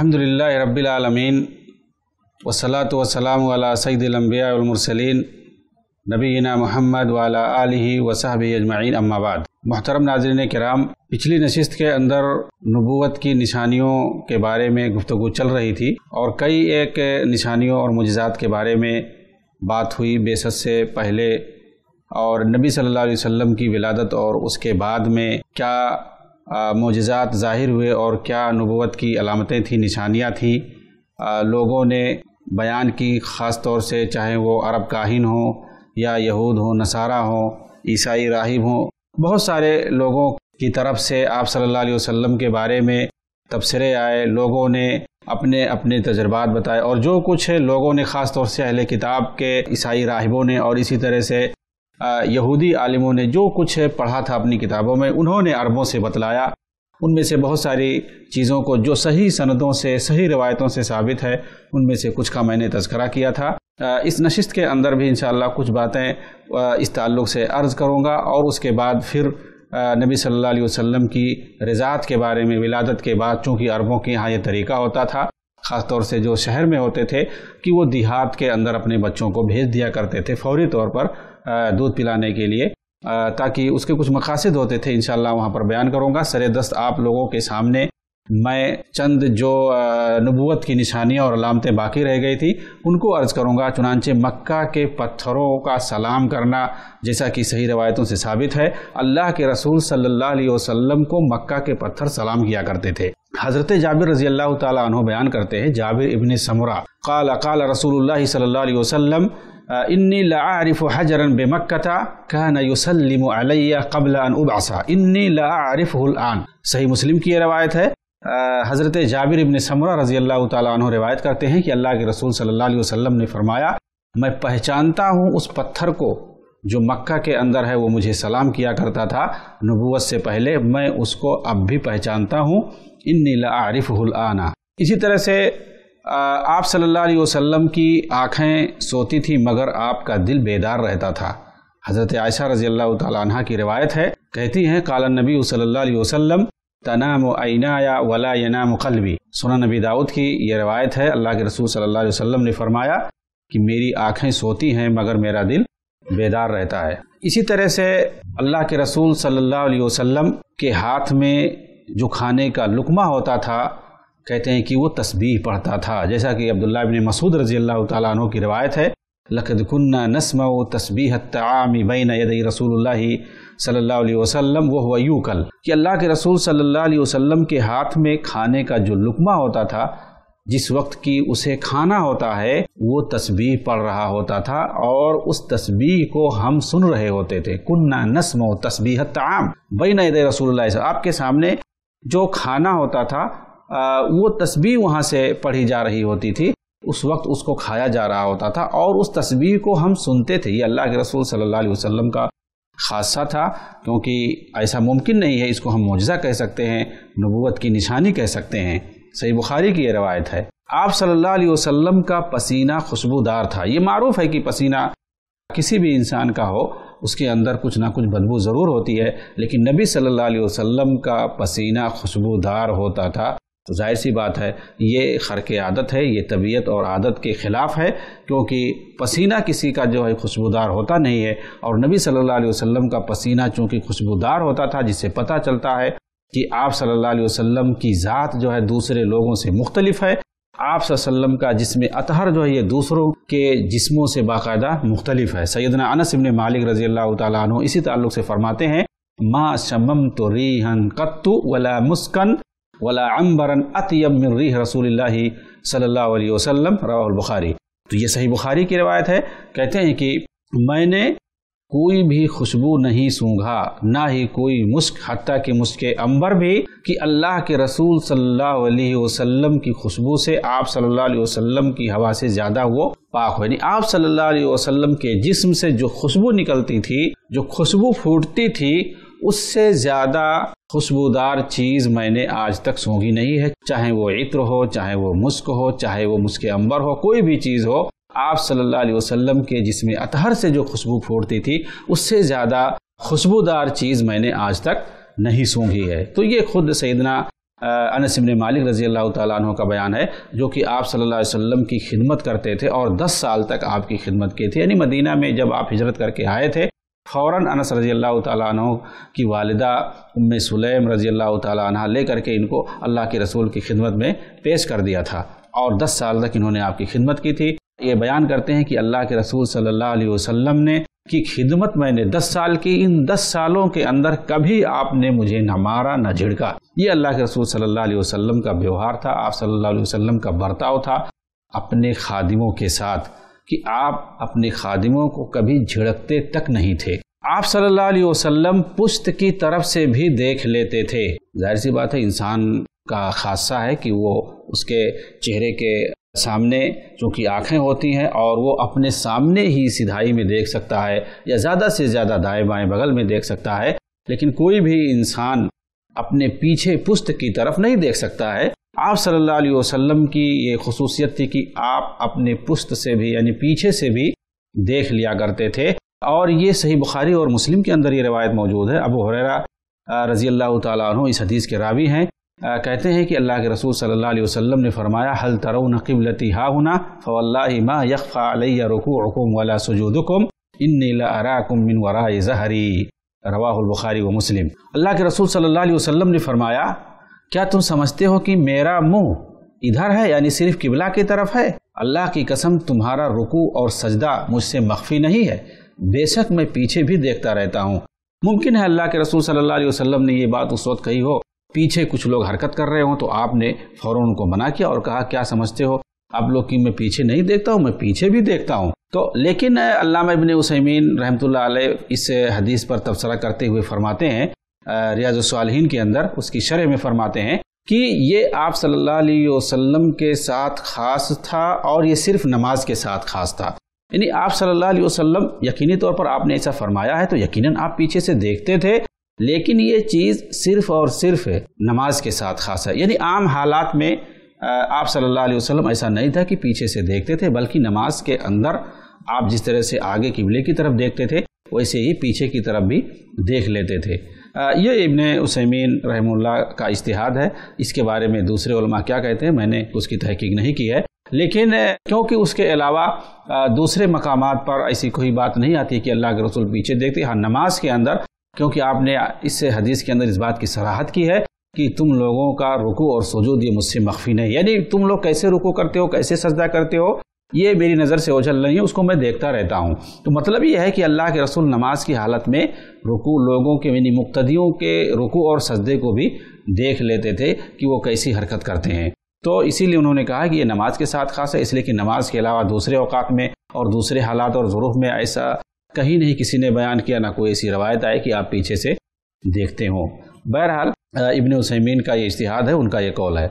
अलहमदिल्ला रबालमीन वसलात वसलाम वाला सईदम्बियामरसलिन नबीना महमद वाला आलि वसाहब अजमाइन अम्माबाद मोहतरम नाजरन कराम पिछली नशस्त के अंदर नबूत की निशानियों के बारे में गुफ्तु चल रही थी और कई एक निशानियों और मुजजात के बारे में बात हुई बेसत से पहले और नबी सल्लल्लाहु अलैहि वसल्लम की विलादत और उसके बाद में क्या मोजात ज़ाहिर हुए और क्या नबूत की अलामतें थी निशानियाँ थी लोगों ने बयान की ख़ास तौर से चाहे वो अरब काहिन हों या यहूद हों नसारा हों ईसाई राहिब हों बहुत सारे लोगों की तरफ से आप सल्लल्लाहु अलैहि वसल्लम के बारे में तबसरे आए लोगों ने अपने अपने तजर्बात बताए और जो कुछ है लोगों ने ख़ास तौर से अहल किताब के ईसाई राहिबों ने और इसी तरह से यहूदी आलिमों ने जो कुछ पढ़ा था अपनी किताबों में उन्होंने अरबों से बतलाया उनमें से बहुत सारी चीज़ों को जो सही सनदों से सही रवायतों से साबित है उनमें से कुछ का मैंने तस्करा किया था इस नशिस्त के अंदर भी इन कुछ बातें इस ताल्लुक़ से अर्ज़ करूँगा और उसके बाद फिर नबी सल्लल्लाहु अलैहि वसल्लम की रज़ात के बारे में विलादत के बाद चूँकि अरबों के यहाँ यह तरीका होता था ख़ासतौर से जो शहर में होते थे कि वो देहात के अंदर अपने बच्चों को भेज दिया करते थे फौरी तौर पर दूध पिलाने के लिए ताकि उसके कुछ मकासद होते थे इन वहाँ पर बयान करूँगा सरे दस्त आप लोगों के सामने मैं चंद जो नबूत की निशानियाँ और अलामतें बाकी रह गई थी उनको अर्ज़ करूँगा चुनानचे मक्का के पत्थरों का सलाम करना जैसा कि सही रवायतों से साबित है अल्लाह के रसूल सल्लल्लाहु अलैहि वसल्लम को मक्का के पत्थर सलाम किया करते थे हज़रत जाबिर रजी अल्लाह तु बयान करते हैं जाबिर इबन समरा कल अकाल रसूल सल्ला इन्नी लारिफ़ हजरन बेमक्कता कह युसलम अलैया कबल अन उबासा इन्नी लारिफ़ुल आन सही मुस्लिम की यह रवायत है हज़रत जाबिर इबन समरा रज़ी अल्लाह तु रिवायत करते हैं कि अल्लाह के रसूल सल्लल्लाहु अलैहि वसल्लम ने फरमाया मैं पहचानता हूँ उस पत्थर को जो मक्का के अंदर है वो मुझे सलाम किया करता था नबूत से पहले मैं उसको अब भी पहचानता हूँ इन नीलारिफ़ुल आना इसी तरह से आप सल्लल्लाहु अलैहि वसल्लम की आँखें सोती थी मगर आपका दिल बेदार रहता था हज़रत आयशा रज़ी अल्लाह तह की रिवायत है कहती हैं काला नबी सल्लल्लाहु अलैहि वसल्लम तनाम आइनाया वला यनाम कलबी सुना नबी दाऊद की यह रवायत है अल्लाह के रसूल सल्लल्लाहु अलैहि वसल्लम ने फरमाया कि मेरी आँखें सोती हैं मगर मेरा दिल बेदार रहता है इसी तरह से अल्लाह के रसूल सल्लल्लाहु अलैहि वसल्लम के हाथ में जो खाने का लुकमा होता था कहते हैं कि वो तस्बीह पढ़ता था जैसा कि अब्दुल्ला बिन मसूद रजी अल्लाह तु की रवायत है लकदकुन्ना नस्म तस्बीह तआमी बैन यदई रसूल सल्लल्लाहु अलैहि वसल्लम वो हुआ कल कि अल्लाह के रसूल सल्लल्लाहु अलैहि वसल्लम के हाथ में खाने का जो लुकमा होता था जिस वक्त की उसे खाना होता है वो तस्बीह पढ़ रहा होता था और उस तस्बीह को हम सुन रहे होते थे कुन्ना नस्म तस्बीह ताम बई नद रसूल आपके सामने जो खाना होता था वो तस्बीह वहाँ से पढ़ी जा रही होती थी उस वक्त उसको खाया जा रहा होता था और उस तस्वीर को हम सुनते थे ये अल्लाह के रसूल सल्लल्लाहु अलैहि वसल्लम का खासा था क्योंकि ऐसा मुमकिन नहीं है इसको हम मुआजा कह सकते हैं नबूत की निशानी कह सकते हैं सही बुखारी की यह रवायत है आप सल्लल्लाहु अलैहि वसल्लम का पसीना खुशबूदार था ये मारूफ है कि पसीना किसी भी इंसान का हो उसके अंदर कुछ ना कुछ बदबू ज़रूर होती है लेकिन नबी सल्लल्लाहु अलैहि वसल्लम का पसीना खुशबूदार होता था तो जाहिर सी बात है ये खर के आदत है ये तबीयत और आदत के ख़िलाफ़ है क्योंकि पसीना किसी का जो है खुशबूदार होता नहीं है और नबी सल्लल्लाहु अलैहि वसल्लम का पसीना चूँकि खुशबूदार होता था जिससे पता चलता है कि आप सल्लल्लाहु अलैहि वसल्लम की ज़ात जो है दूसरे लोगों से मुख्तलिफ है आप सल्लम का जिसम अतहर जो है ये दूसरों के जिसमों से बाकायदा मुख्तलिफ है सैदना अनस मालिक रजी अल्लाह तु इसी तल्लु से फरमाते हैं माँ शमम तो रीहन कत्तु वला मुस्कन वला अम्बरन अतयब मिन रीह रसूल सल्ला वसलम रवाबुखारी तो ये सही बुखारी की रिवायत है कहते हैं कि मैंने कोई भी खुशबू नहीं सूंघा ना ही कोई मुस्क हती कि मुस्क अंबर भी कि अल्लाह के रसूल सल्लल्लाहु अलैहि वसल्लम की खुशबू से आप सल्लल्लाहु अलैहि वसल्लम की हवा से ज़्यादा वो पाक हो यानी आप सल्लल्लाहु अलैहि वसल्लम के जिस्म से जो खुशबू निकलती थी जो खुशबू फूटती थी उससे ज़्यादा खुशबूदार चीज़ मैंने आज तक सूंघी नहीं है चाहे वो इत्र हो चाहे वो मुस्क हो चाहे वो मुस्क अंबर हो कोई भी चीज़ हो आप सल्लल्लाहु अलैहि वसल्लम के जिसमें अतहर से जो खुशबू फूटती थी उससे ज़्यादा खुशबूदार चीज़ मैंने आज तक नहीं सूंघी है तो ये खुद सैदना अनसमन मालिक रजी अल्लाह तु का बयान है जो कि आप सल्लल्लाहु अलैहि वसल्लम की खिदमत करते थे और 10 साल तक आपकी खिदमत की थी यानी मदीना में जब आप हिजरत करके आए थे फौरन अनस रजी अल्लाह तु की वालदा उम सुलैम रजी अल्लाह तह ले करके इनको अल्लाह के रसूल की खिदमत में पेश कर दिया था और दस साल तक इन्होंने आपकी खिदमत की थी ये बयान करते हैं कि अल्लाह के रसूल सल्लल्लाहु अलैहि वसल्लम ने कि खिदमत मैंने दस साल की इन दस सालों के अंदर कभी आपने मुझे न मारा न झिड़का ये अल्लाह के रसूल सल्लल्लाहु अलैहि वसल्लम का व्यवहार था आप सल्लल्लाहु अलैहि वसल्लम का बर्ताव था अपने खादिमों के साथ कि आप अपने खादिमों को कभी झिड़कते तक नहीं थे आप सल्लल्लाहु अलैहि वसल्लम पुश्त की तरफ से भी देख लेते थे जाहिर सी बात है इंसान का खासा है कि वो उसके चेहरे के सामने चूँकि आँखें होती हैं और वो अपने सामने ही सिधाई में देख सकता है या ज़्यादा से ज़्यादा दाएँ बाएँ बगल में देख सकता है लेकिन कोई भी इंसान अपने पीछे पुस्त की तरफ नहीं देख सकता है आप सल्लल्लाहु अलैहि वसल्लम की ये खसूसियत थी कि आप अपने पुस्त से भी यानी पीछे से भी देख लिया करते थे और ये सही बुखारी और मुस्लिम के अंदर ये रवायत मौजूद है अबू हुररा रजी अल्लाह तु इस हदीस के रावी हैं आ, कहते हैं कि अल्लाह के रसूल सल्लल्लाहु अलैहि वसल्लम ने फरमाया हल तरो नक़िबलती हा हना फ़वल्लामा यकफ़ा अलैया रुकूम वाला सजूदकुम इन अराकुम मिन वरा जहरी रवाहुल बुखारी व मुस्लिम अल्लाह के रसूल सल्लल्लाहु अलैहि वसल्लम ने फरमाया क्या तुम समझते हो कि मेरा मुंह इधर है यानी सिर्फ किबला की तरफ है अल्लाह की कसम तुम्हारा रुकू और सजदा मुझसे मख्फी नहीं है बेशक मैं पीछे भी देखता रहता हूँ मुमकिन है अल्लाह के रसूल सल्लल्लाहु अलैहि वसल्लम ने ये बात उस वक्त कही हो पीछे कुछ लोग हरकत कर रहे हो तो आपने फौरन उनको मना किया और कहा क्या समझते हो आप लोग की मैं पीछे नहीं देखता हूँ मैं पीछे भी देखता हूँ तो लेकिन अल्लामा इबन उसमीन रहमतुल्लाह इस हदीस पर तबसरा करते हुए फरमाते हैं रियाज सालहीन के अंदर उसकी शरह में फरमाते हैं कि ये आप सल्लल्लाहु अलैहि वसल्लम के साथ खास था और ये सिर्फ नमाज के साथ खास था यानी आप सल्लल्लाहु अलैहि वसल्लम यकीनी तौर पर आपने ऐसा फरमाया है तो यकीनन आप पीछे से देखते थे लेकिन ये चीज़ सिर्फ और सिर्फ नमाज के साथ खास है यानी आम हालात में आप सल्ला अलैहि ऐसा नहीं था कि पीछे से देखते थे बल्कि नमाज के अंदर आप जिस तरह से आगे किबले की तरफ देखते थे वैसे ही पीछे की तरफ भी देख लेते थे ये इबन उसमीन रहमुल्ला का इश्तहाद है इसके बारे में दूसरे उलमा क्या कहते हैं मैंने उसकी तहकीक नहीं की है लेकिन क्योंकि उसके अलावा दूसरे मकाम पर ऐसी कोई बात नहीं आती कि अल्लाह के रसूल पीछे देखते हाँ नमाज के अंदर क्योंकि आपने इससे हदीस के अंदर इस बात की सराहत की है कि तुम लोगों का रुकू और सजूद ये मुझसे मख्फी नहीं यानी तुम लोग कैसे रुकू करते हो कैसे सजदा करते हो ये मेरी नज़र से ओझल नहीं है उसको मैं देखता रहता हूँ तो मतलब ये है कि अल्लाह के रसूल नमाज की हालत में रुकू लोगों के यानी मुक्तदियों के रुकू और सजदे को भी देख लेते थे कि वो कैसी हरकत करते हैं तो इसीलिए उन्होंने कहा कि ये नमाज के साथ खास है इसलिए कि नमाज के अलावा दूसरे अवकात में और दूसरे हालात और जरूर में ऐसा कहीं नहीं किसी ने बयान किया ना कोई ऐसी रवायत आए कि आप पीछे से देखते हों बहरहाल इबन उसमीन का ये इश्तिहाद है उनका ये कौल है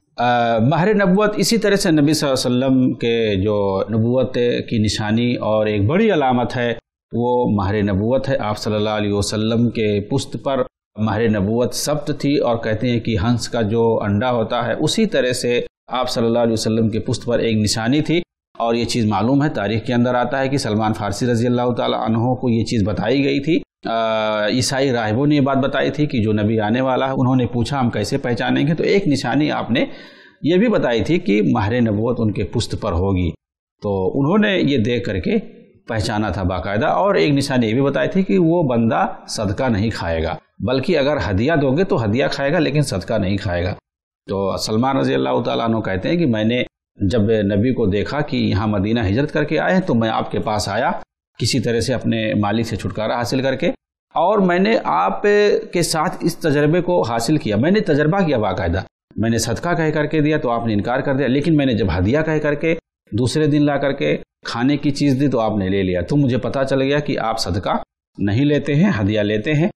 माहर नबूत इसी तरह से नबी वसल्लम के जो नबूत की निशानी और एक बड़ी अलामत है वो माहर नबूत है आप सल्लल्लाहु अलैहि वसल्लम के पुस्त पर माहर नबूत सब्त थी और कहते हैं कि हंस का जो अंडा होता है उसी तरह से आप सल्ला वसलम के पुस्त पर एक निशानी थी और ये चीज़ मालूम है तारीख के अंदर आता है कि सलमान फारसी रजी अल्लाह तहों को ये चीज़ बताई गई थी ईसाई राहबों ने यह बात बताई थी कि जो नबी आने वाला है उन्होंने पूछा हम कैसे पहचानेंगे तो एक निशानी आपने ये भी बताई थी कि माहर नबूत उनके पुस्त पर होगी तो उन्होंने ये देख करके पहचाना था बाकायदा और एक निशानी ये भी बताई थी कि वो बंदा सदका नहीं खाएगा बल्कि अगर हदिया दोगे तो हदिया खाएगा लेकिन सदका नहीं खाएगा तो सलमान रजी अल्लाह कहते हैं कि मैंने जब नबी को देखा कि यहाँ मदीना हिजरत करके आए हैं तो मैं आपके पास आया किसी तरह से अपने मालिक से छुटकारा हासिल करके और मैंने आप के साथ इस तजर्बे को हासिल किया मैंने तजर्बा किया बाकायदा मैंने सदका कह करके दिया तो आपने इनकार कर दिया लेकिन मैंने जब हदिया कह करके दूसरे दिन ला करके खाने की चीज़ दी तो आपने ले लिया तो मुझे पता चल गया कि आप सदका नहीं लेते हैं हदिया लेते हैं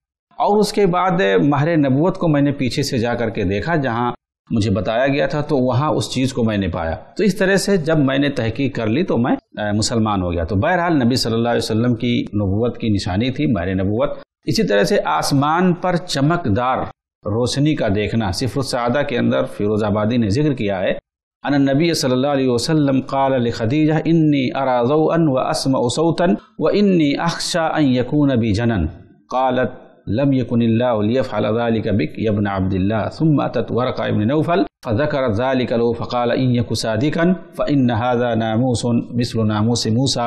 और उसके बाद महर नबूत को मैंने पीछे से जा करके देखा जहाँ मुझे बताया गया था तो वहाँ उस चीज़ को मैंने पाया तो इस तरह से जब मैंने तहकीक कर ली तो मैं मुसलमान हो गया तो बहरहाल नबी सल्लल्लाहु अलैहि वसल्लम की नबूवत की निशानी थी मेरे नबूवत इसी तरह से आसमान पर चमकदार रोशनी का देखना सिफरसादा के अंदर फिरोजाबादी ने जिक्र किया है अन नबी सल्लाम काल खदीजा इन्नी अराजन व असम उसौतन व इन्नी अख्शा अन यकून बी जनन कालत लम यकुनिल्लाफ़ालिक यबन अब्दिल्ला सुम्मा तत्वरका इबन नौफल फ़कर ज़ालिकलो फ़काल इन यकुसादिकन फ़िन नहादा नामूस मिसल नामूस मूसा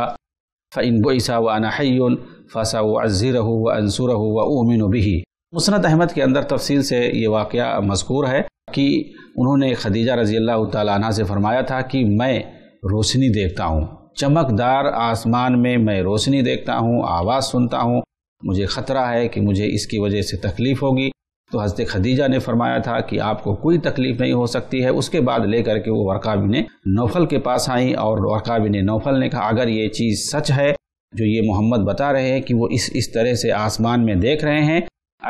फ़िन बोईसा व अनहैल फ़सा व अज़ीर व अनसुर व उमिन बिही मुसनत अहमद के अंदर तफसील से ये वाक़ मजकूर है कि उन्होंने खदीजा रजी अल्लाह तला से फरमाया था कि मैं रोशनी देखता हूँ चमकदार आसमान में मैं रोशनी देखता हूँ आवाज़ सुनता हूँ मुझे ख़तरा है कि मुझे इसकी वजह से तकलीफ़ होगी तो हज़रत खदीजा ने फरमाया था कि आपको कोई तकलीफ़ नहीं हो सकती है उसके बाद लेकर के वो वर्का बिन नौफल के पास आई और वर्का बिन नौफल ने कहा अगर ये चीज़ सच है जो ये मोहम्मद बता रहे हैं कि वो इस इस तरह से आसमान में देख रहे हैं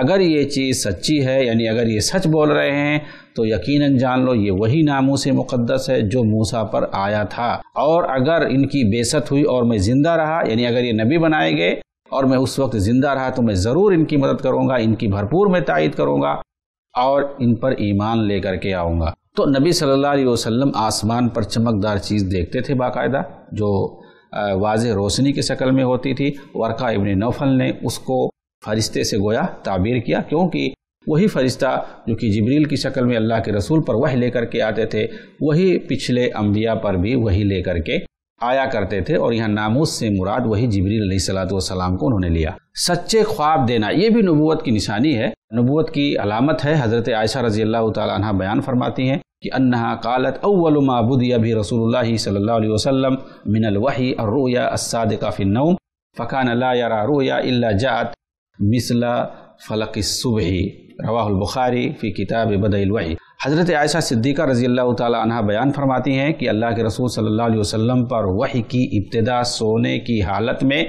अगर ये चीज़ सच्ची है यानी अगर ये सच बोल रहे हैं तो यकीनन जान लो ये वही नामों से मुकदस है जो मूसा पर आया था और अगर इनकी बेसत हुई और मैं ज़िंदा रहा यानी अगर ये नबी बनाए गए और मैं उस वक्त जिंदा रहा तो मैं ज़रूर इनकी मदद करूंगा इनकी भरपूर मैं तायद करूंगा और इन पर ईमान लेकर के आऊँगा तो नबी सल्लल्लाहु अलैहि वसल्लम आसमान पर चमकदार चीज़ देखते थे बाकायदा जो वाज रोशनी की शक्ल में होती थी वर्का इबन नौफल ने उसको फरिश्ते से गोया ताबीर किया क्योंकि वही फरिश्ता जो कि जबरील की शक्ल में अल्लाह के रसूल पर वही लेकर के आते थे वही पिछले अम्बिया पर भी वही लेकर के आया करते थे और यहाँ नामोज से मुराद वही जबरी जबरील सलाम को उन्होंने लिया सच्चे ख्वाब देना ये भी नबूत की निशानी है नबूत की अलामत है हज़रत आयशा रजी अल्लाह तह बयान फरमाती हैं कि अन्ना कालत अव्वल मबूद अभी रसूल सल्ला मिनल वही अरूया असाद काफिन फ़कान अल्लाया इल्ला जात मिसला फ़लक सुबह रवाहुल बुखारी फ़ी किताब बदलवाही हज़रत आयशा सिद्दीक़ा रज़ी अल्लाह तह बयान फरमाती हैं कि अल्लाह के रसूल सल्लल्लाहु अलैहि वसल्लम पर वही की इब्तदा सोने की हालत में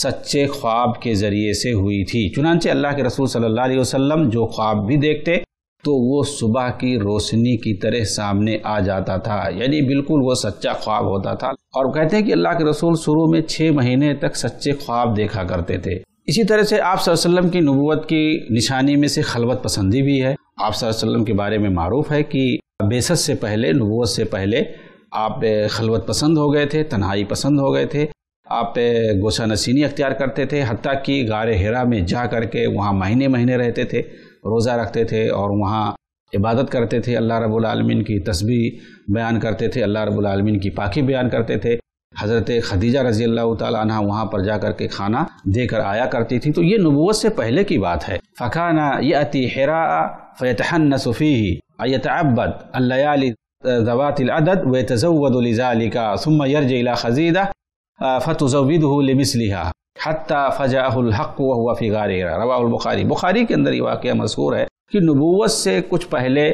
सच्चे ख्वाब के ज़रिए से हुई थी चुनानचे अल्लाह के रसूल सल्लल्लाहु अलैहि वसल्लम जो ख्वाब भी देखते तो वो सुबह की रोशनी की तरह सामने आ जाता था यानी बिल्कुल वो सच्चा ख्वाब होता था और कहते हैं कि अल्लाह के रसूल शुरू में छः महीने तक सच्चे ख्वाब देखा करते थे इसी तरह से आप वसल्लम की नबूत की निशानी में से खलबत पसंदी भी है आप वसल्लम के बारे में मरूफ है कि बेसत से पहले नबूत से पहले आप खलवत पसंद हो गए थे तन्हाई पसंद हो गए थे आप गोसा नसीनी अख्तियार करते थे हती कि गार हरा में जा करके वहाँ महीने महीने रहते थे रोज़ा रखते थे और वहाँ इबादत करते थे अल्लाह रब्बुल की तस्वीर बयान करते थे अल्लाह रब्बुल की पाखी बयान करते थे हज़रत खदीजा रजी अल्लाह तहाँ पर जा कर के खाना दे कर आया करती थी तो ये नबूत से पहले की बात है فكان يأتي حراء فيتحنس فيه أي يتعبد الليالي ذوات العدد ويتزود لذلك ثم يرجع إلى خزيدة فتزوده لمثلها حتى فجاه الحق वह फी गारेरा रवा बुखारी बुखारी के अंदर ये वाक़ मशहूर है कि नबूवत से कुछ पहले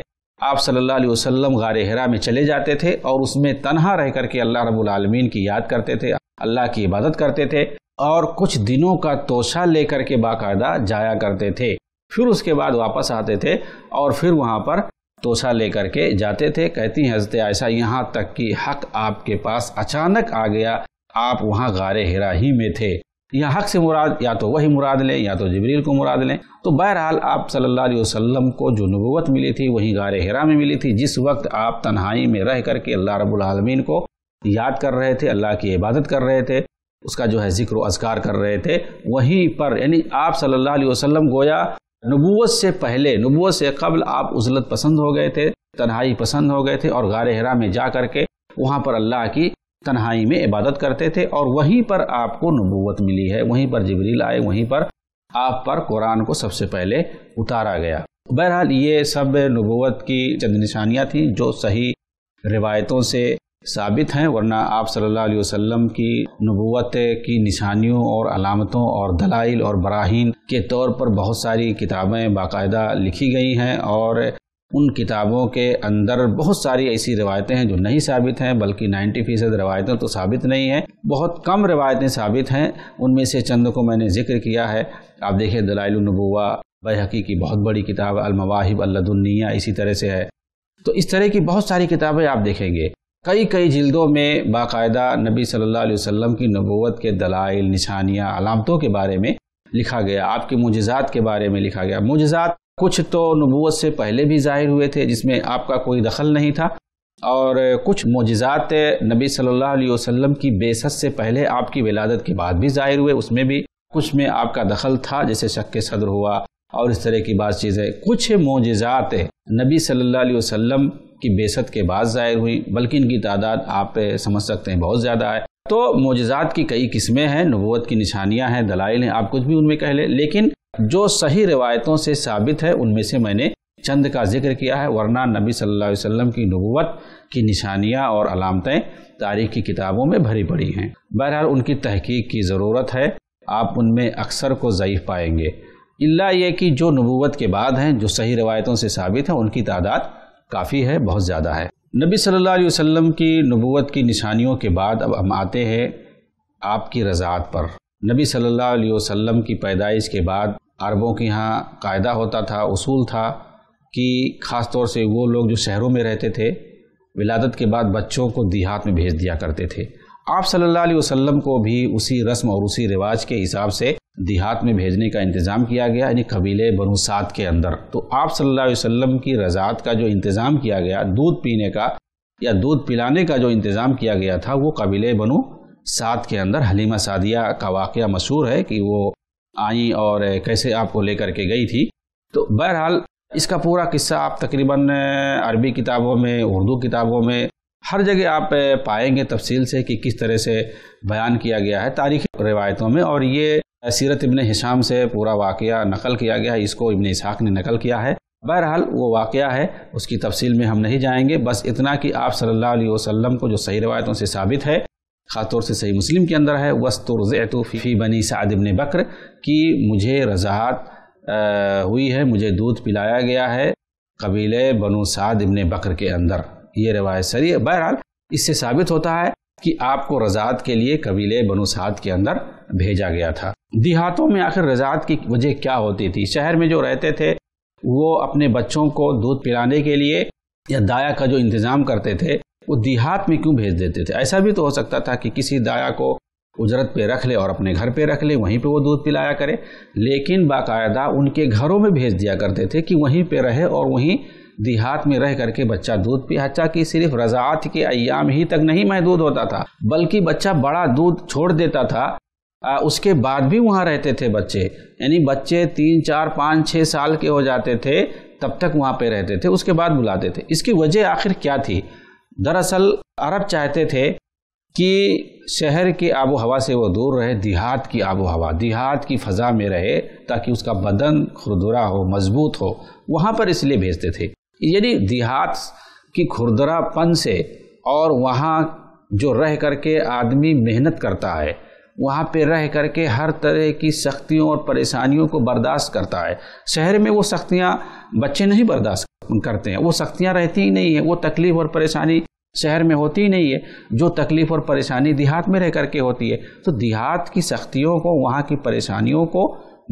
आप सल्लल्लाहु अलैहि वसल्लम गार हरा में चले जाते थे और उसमें तनहा रह करके अल्लाह रब्बुल आलमीन की याद करते थे अल्लाह की इबादत करते थे और कुछ दिनों का तोशा लेकर के बाकायदा जाया करते थे फिर उसके बाद वापस आते थे और फिर वहाँ पर तोशा लेकर के जाते थे कहती हैं हजरत ऐसा यहाँ तक कि हक आपके पास अचानक आ गया आप वहाँ गारे हिरा ही में थे यहाँ हक से मुराद या तो वही मुराद लें या तो जबरील को मुराद लें तो बहरहाल आप सल्लल्लाहु अलैहि वसल्लम को जो नबूवत मिली थी वहीं गार हिरा में मिली थी जिस वक्त आप तन्हाई में रह करके अल्लाह रब्बुल रबालमीन को याद कर रहे थे अल्लाह की इबादत कर रहे थे उसका जो है जिक्र अजगार कर रहे थे वहीं पर यानी आप सल्लल्लाहु अलैहि वसल्लम गोया नबूवत से पहले नबूवत से कबल आप उजलत पसंद हो गए थे तन्हाई पसंद हो गए थे और गार हरा में जा करके वहाँ पर अल्लाह की तन्हाई में इबादत करते थे और वहीं पर आपको नबूवत मिली है वहीं पर जबरील आए वहीं पर आप पर कुरान को सबसे पहले उतारा गया बहरहाल ये सब नबूवत की चंद निशानियाँ थी जो सही रिवायतों से साबित हैं वरना आप सल्लल्लाहु अलैहि वसल्लम की नबूत की निशानियों और अलामतों और दलाइल और बराहन के तौर पर बहुत सारी किताबें बाकायदा लिखी गई हैं और उन किताबों के अंदर बहुत सारी ऐसी रिवायतें हैं जो नहीं साबित हैं बल्कि 90 फीसद रवायतें तो साबित नहीं हैं बहुत कम रवायतें साबित हैं उनमें से चंद को मैंने जिक्र किया है आप देखिए दलाइल नबूवा बैहकी की बहुत बड़ी किताब अलमवाहिब अल्लादुनिया इसी तरह से है तो इस तरह की बहुत सारी किताबें आप देखेंगे कई कई जिल्दों में बाकायदा नबी सल्लल्लाहु अलैहि वसल्लम की नबूवत के दलाइल निशानियाँ अलामतों के बारे में लिखा गया आपके मुजजात के बारे में लिखा गया मुजजात कुछ तो नबूवत से पहले भी जाहिर हुए थे जिसमें आपका कोई दखल नहीं था और कुछ मुजजात नबी सल्लल्लाहु अलैहि वसल्लम की बेसत से पहले आपकी विलादत के बाद भी जाहिर हुए उसमें भी कुछ में आपका दखल था जैसे शक सदर हुआ और इस तरह की बात चीज़ है कुछ मोजात नबी सल्ला वसम की बेसत के बाद ज़ाहिर हुई बल्कि इनकी तादाद आप समझ सकते हैं बहुत ज़्यादा है तो मोजात की कई किस्में हैं नबूत की निशानियाँ हैं दलाइल हैं आप कुछ भी उनमें कह लें लेकिन जो सही रिवायतों से साबित है उनमें से मैंने चंद का जिक्र किया है वरना नबी सल्लल्लाहु अलैहि वसल्लम की नबूत की निशानियाँ और अलामतें तारीख की किताबों में भरी पड़ी हैं बहरहाल उनकी तहकीक की ज़रूरत है आप उनमें अक्सर को ज़यीफ़ पाएंगे इल्ला ये कि जो नबूवत के बाद हैं जो सही रवायतों से साबित हैं उनकी तादाद काफ़ी है बहुत ज़्यादा है नबी सल्लल्लाहु अलैहि वसल्लम की नबूवत की निशानियों के बाद अब हम आते हैं आपकी रज़ात पर नबी सल्लल्लाहु अलैहि वसल्लम की पैदाइश के बाद अरबों के यहाँ कायदा होता था उसूल था कि ख़ास तौर से वो लोग जो शहरों में रहते थे विलादत के बाद बच्चों को देहात में भेज दिया करते थे आप सल्लल्लाहु अलैहि वसल्लम को भी उसी रस्म और उसी रिवाज के हिसाब से देहात में भेजने का इंतज़ाम किया गया यानी कबीले बनुसात के अंदर तो आप सल्लल्लाहु अलैहि वसल्लम की रजात का जो इंतज़ाम किया गया दूध पीने का या दूध पिलाने का जो इंतज़ाम किया गया था वो कबीले बनु सात के अंदर हलीमा सादिया का वाक़ मशहूर है कि वो आई और कैसे आपको लेकर के गई थी तो बहरहाल इसका पूरा किस्सा आप तकरीबन अरबी किताबों में उर्दू किताबों में हर जगह आप पाएंगे तफसील से कि किस तरह से बयान किया गया है तारीखी रिवायतों में और ये सीरत इबन हिशाम से पूरा वाक़ नकल किया गया है इसको इबन इसहाक ने नकल किया है बहरहाल वो वाक़ है उसकी तफसील में हम नहीं जाएंगे बस इतना कि आप सल्लल्लाहु अलैहि वसल्लम को जो सही रवायतों से साबित है ख़ास तौर से सही मुस्लिम के अंदर है वस्तुफ़ी बनी साद इबन बकर कि मुझे रजात हुई है मुझे दूध पिलाया गया है कबीले बनो साद इबन बकर के अंदर ये रवायत सही है बहरहाल इससे साबित होता है कि आपको रजात के लिए कबीले बनुसाद के अंदर भेजा गया था देहातों में आखिर रजात की वजह क्या होती थी शहर में जो रहते थे वो अपने बच्चों को दूध पिलाने के लिए या दाया का जो इंतज़ाम करते थे वो देहात में क्यों भेज देते थे ऐसा भी तो हो सकता था कि किसी दाया को उजरत पे रख ले और अपने घर पे रख ले वहीं पे वो दूध पिलाया करे लेकिन बाकायदा उनके घरों में भेज दिया करते थे कि वहीं पे रहे और वहीं देहात में रह करके बच्चा दूध पिया हालांकि सिर्फ रजात के अयाम ही तक नहीं महदूद होता था बल्कि बच्चा बड़ा दूध छोड़ देता था आ, उसके बाद भी वहाँ रहते थे बच्चे यानी बच्चे तीन चार पाँच छः साल के हो जाते थे तब तक वहाँ पे रहते थे उसके बाद बुलाते थे इसकी वजह आखिर क्या थी दरअसल अरब चाहते थे कि शहर के आबो हवा से वो दूर रहे देहात की आबो हवा देहात की फ़ज़ा में रहे ताकि उसका बदन खुरदुरा हो मज़बूत हो वहाँ पर इसलिए भेजते थे यदि देहात की खुरदरापन से और वहाँ जो रह करके आदमी मेहनत करता है वहाँ पे रह करके हर तरह की सख्तियों और परेशानियों को बर्दाश्त करता है शहर में वो सख्तियाँ बच्चे नहीं बर्दाश्त करते हैं वो सख्तियाँ रहती ही नहीं है वो तकलीफ़ और परेशानी शहर में होती ही नहीं है जो तकलीफ़ और परेशानी देहात में रह करके होती है तो देहात की सख्तियों को वहाँ की परेशानियों को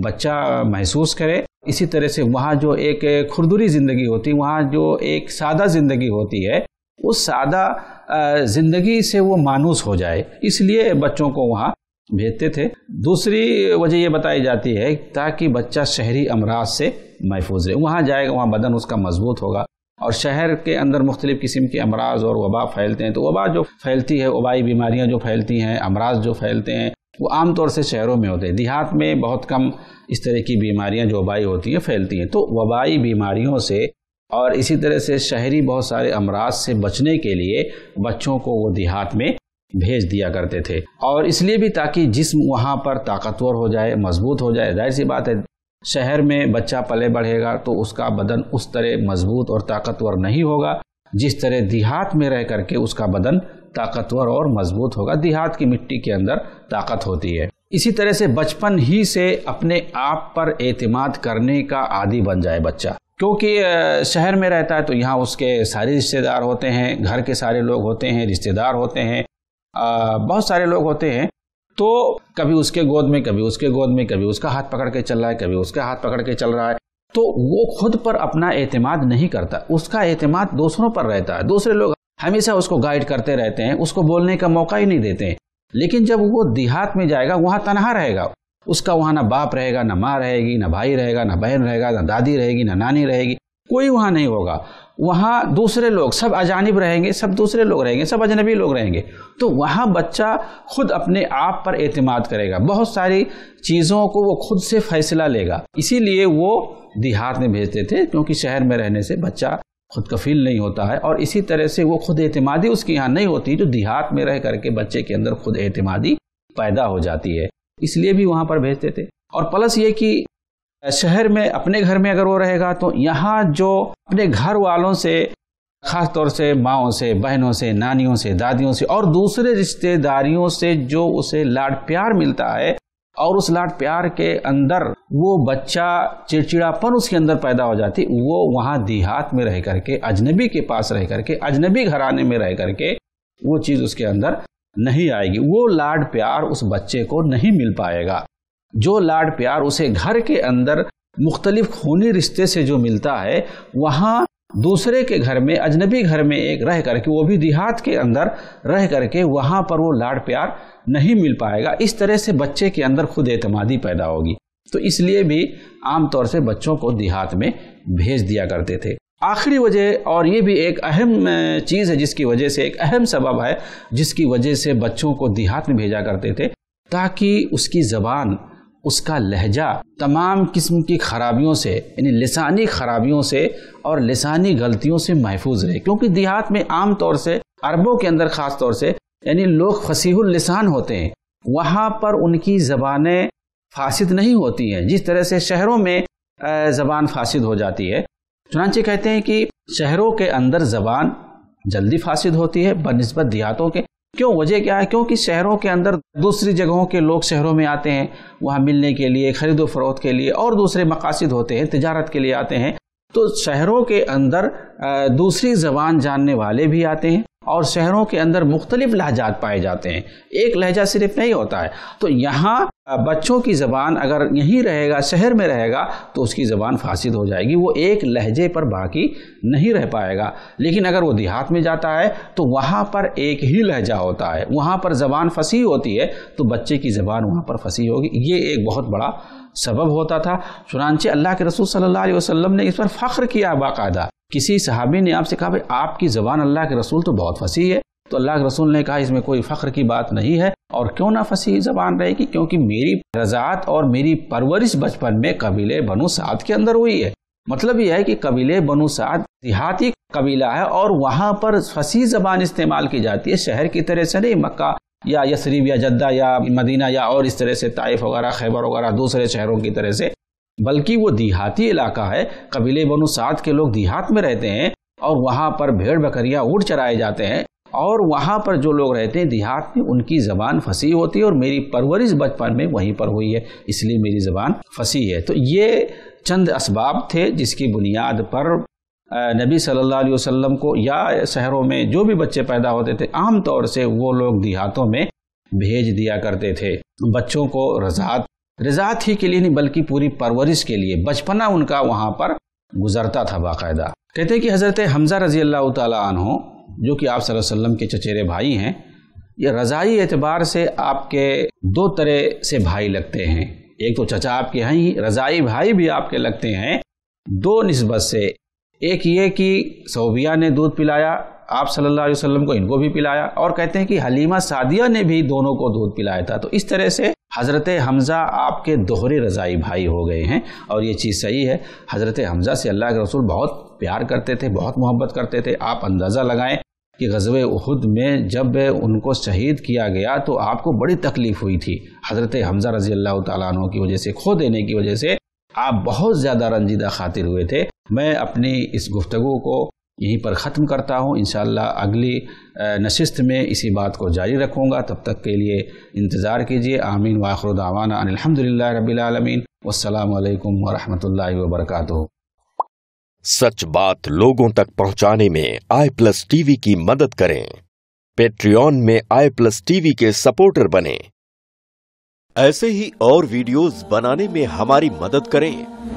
बच्चा महसूस करे इसी तरह से वहाँ जो एक खुरदुरी ज़िंदगी होती है वहाँ जो एक सादा ज़िंदगी होती है उस सादा ज़िंदगी से वो मानूस हो जाए इसलिए बच्चों को वहाँ भेजते थे दूसरी वजह ये बताई जाती है ताकि बच्चा शहरी अमराज से महफूज रहे वहाँ जाएगा वहाँ बदन उसका मजबूत होगा और शहर के अंदर मुख्तलिफ़ किस्म के अमराज और वबा फैलते हैं तो वबा जो फैलती है वबाई बीमारियाँ जो फैलती हैं अमराज जो फैलते हैं वो आमतौर से शहरों में होते हैं देहात में बहुत कम इस तरह की बीमारियां जो वबाई होती हैं फैलती हैं तो वबाई बीमारियों से और इसी तरह से शहरी बहुत सारे अमराज से बचने के लिए बच्चों को वो देहात में भेज दिया करते थे और इसलिए भी ताकि जिसम वहाँ पर ताकतवर हो जाए मजबूत हो जाए जाहिर सी बात है शहर में बच्चा पले बढ़ेगा तो उसका बदन उस तरह मजबूत और ताकतवर नहीं होगा जिस तरह देहात में रह करके उसका बदन ताकतवर और मजबूत होगा देहात की मिट्टी के अंदर ताकत होती है इसी तरह से बचपन ही से अपने आप पर एतमाद करने का आदि बन जाए बच्चा क्योंकि शहर में रहता है तो यहाँ उसके सारे रिश्तेदार होते हैं घर के सारे लोग होते हैं रिश्तेदार होते हैं बहुत सारे लोग होते हैं तो कभी उसके गोद में कभी उसके गोद में कभी उसका हाथ पकड़ के चल रहा है कभी उसका हाथ पकड़ के चल रहा है तो वो खुद पर अपना एतमाद नहीं करता उसका एतमाद दूसरों पर रहता है दूसरे लोग हमेशा उसको गाइड करते रहते हैं उसको बोलने का मौका ही नहीं देते हैं लेकिन जब वो देहात में जाएगा वहां तनहा रहेगा उसका वहां ना बाप रहेगा ना माँ रहेगी ना भाई रहेगा ना बहन रहेगा ना दादी रहेगी ना नानी रहेगी कोई वहां नहीं होगा वहां दूसरे लोग सब अजानब रहेंगे सब दूसरे लोग रहेंगे सब अजनबी लोग रहेंगे तो वहां बच्चा खुद अपने आप पर एतमाद करेगा बहुत सारी चीज़ों को वो खुद से फैसला लेगा इसीलिए वो देहात में भेजते थे क्योंकि शहर में रहने से बच्चा खुद कफील नहीं होता है और इसी तरह से वो खुद एतमादी उसके यहाँ नहीं होती जो देहात में रह करके बच्चे के अंदर खुद एतमादी पैदा हो जाती है इसलिए भी वहाँ पर भेजते थे और प्लस ये कि शहर में अपने घर में अगर वो रहेगा तो यहाँ जो अपने घर वालों से ख़ास तौर से माओं से बहनों से नानियों से दादियों से और दूसरे रिश्तेदारियों से जो उसे लाड प्यार मिलता है और उस लाड प्यार के अंदर वो बच्चा चिड़चिड़ापन उसके अंदर पैदा हो जाती वो वहाँ देहात में रह करके अजनबी के पास रह करके अजनबी घराने में रह करके वो चीज़ उसके अंदर नहीं आएगी वो लाड प्यार उस बच्चे को नहीं मिल पाएगा जो लाड प्यार उसे घर के अंदर मुख्तलिफ खूनी रिश्ते से जो मिलता है वहाँ दूसरे के घर में अजनबी घर में एक रह करके वो भी देहात के अंदर रह करके वहाँ पर वो लाड प्यार नहीं मिल पाएगा इस तरह से बच्चे के अंदर खुद एतमादी पैदा होगी तो इसलिए भी आमतौर से बच्चों को देहात में भेज दिया करते थे आखिरी वजह और ये भी एक अहम चीज़ है जिसकी वजह से एक अहम सबब है जिसकी वजह से बच्चों को देहात में भेजा करते थे ताकि उसकी ज़बान उसका लहजा तमाम किस्म की खराबियों से यानी लसानी खराबियों से और लसानी गलतियों से महफूज रहे क्योंकि देहात में आम तौर से अरबों के अंदर ख़ास तौर से यानी लोग फसीहुल लसान होते हैं वहाँ पर उनकी ज़बानें फासद नहीं होती हैं जिस तरह से शहरों में ज़बान फासद हो जाती है चुनाचे कहते हैं कि शहरों के अंदर ज़बान जल्दी फासद होती है बनस्बत देहातों के क्यों वजह क्या है क्योंकि शहरों के अंदर दूसरी जगहों के लोग शहरों में आते हैं वहाँ मिलने के लिए खरीदो फरोख फरोख्त के लिए और दूसरे मकासद होते हैं तजारत के लिए आते हैं तो शहरों के अंदर दूसरी जबान जानने वाले भी आते हैं और शहरों के अंदर मुख्तलिफ लहजात पाए जाते हैं एक लहजा सिर्फ नहीं होता है तो यहाँ बच्चों की ज़बान अगर यहीं रहेगा शहर में रहेगा तो उसकी ज़बान फासिद हो जाएगी वो एक लहजे पर बाकी नहीं रह पाएगा लेकिन अगर वो देहात में जाता है तो वहाँ पर एक ही लहजा होता है वहाँ पर ज़बान फसी होती है तो बच्चे की ज़बान वहाँ पर फंसी होगी ये एक बहुत बड़ा सबब होता था चुनानचे अल्लाह के रसूल सल्लल्लाहु अलैहि वसल्लम ने इस पर फ़ख्र किया बाकायदा किसी सहाबी ने आपसे कहा भाई आपकी ज़बान अल्लाह के रसूल तो बहुत फंसी है तो अल्लाह के रसूल ने कहा इसमें कोई फ़ख्र की बात नहीं है और क्यों ना फंसी ज़बान रहेगी क्योंकि मेरी रजात और मेरी परवरिश बचपन में कबीले बनु साद के अंदर हुई है मतलब यह है कि कबीले बनु साद देहाती कबीला है और वहाँ पर फसी जबान इस्तेमाल की जाती है शहर की तरह से नहीं मक्का या यसरीब या जद्दा या मदीना या और इस तरह से ताइफ वगैरह खैबर वगैरह दूसरे शहरों की तरह से बल्कि वो देहाती इलाका है कबीले बनु सात के लोग देहात में रहते हैं और वहाँ पर भेड़ बकरियाँ ऊँट चराए जाते हैं और वहाँ पर जो लोग रहते हैं देहात में उनकी ज़बान फंसी होती है और मेरी परवरिश बचपन में वहीं पर हुई है इसलिए मेरी ज़बान फंसी है तो ये चंद इसबाब थे जिसकी बुनियाद पर नबी सल्लल्लाहु अलैहि वसल्लम को या शहरों में जो भी बच्चे पैदा होते थे आम तौर से वो लोग देहातों में भेज दिया करते थे बच्चों को रजात रजात ही के लिए नहीं बल्कि पूरी परवरिश के लिए बचपना उनका वहाँ पर गुजरता था बाकायदा कहते कि हज़रत हमजा रजी अल्लाह तु जो कि आप सल्लम के चचेरे भाई हैं ये रज़ाई एतबार से आपके दो तरह से भाई लगते हैं एक तो चचा आपके हैं ही रज़ाई भाई भी आपके लगते हैं दो नस्बत से एक ये कि सोबिया ने दूध पिलाया आप सल्लल्लाहु अलैहि वसल्लम को इनको भी पिलाया और कहते हैं कि हलीमा सादिया ने भी दोनों को दूध पिलाया था तो इस तरह से हज़रत हमज़ा आपके दोहरे रज़ाई भाई हो गए हैं और ये चीज़ सही है हज़रत हमज़ा से अल्लाह के रसूल बहुत प्यार करते थे बहुत मोहब्बत करते थे आप अंदाज़ा लगाएं कि गजब उहद में जब उनको शहीद किया गया तो आपको बड़ी तकलीफ़ हुई थी हज़रत हमज़ा रज़ी अल्लाह तु की वजह से खो देने की वजह से आप बहुत ज़्यादा रंजीदा खातिर हुए थे मैं अपनी इस गुफ्तु को यहीं पर ख़त्म करता हूँ इन अगली नशस्त में इसी बात को जारी रखूँगा तब तक के लिए इंतज़ार कीजिए आमीन दावाना अलहमदिल्ला रबीआलमीन वालकम वरहमल वबरक सच बात लोगों तक पहुंचाने में आई प्लस टीवी की मदद करें पेट्रियन में आई प्लस टीवी के सपोर्टर बने ऐसे ही और वीडियोस बनाने में हमारी मदद करें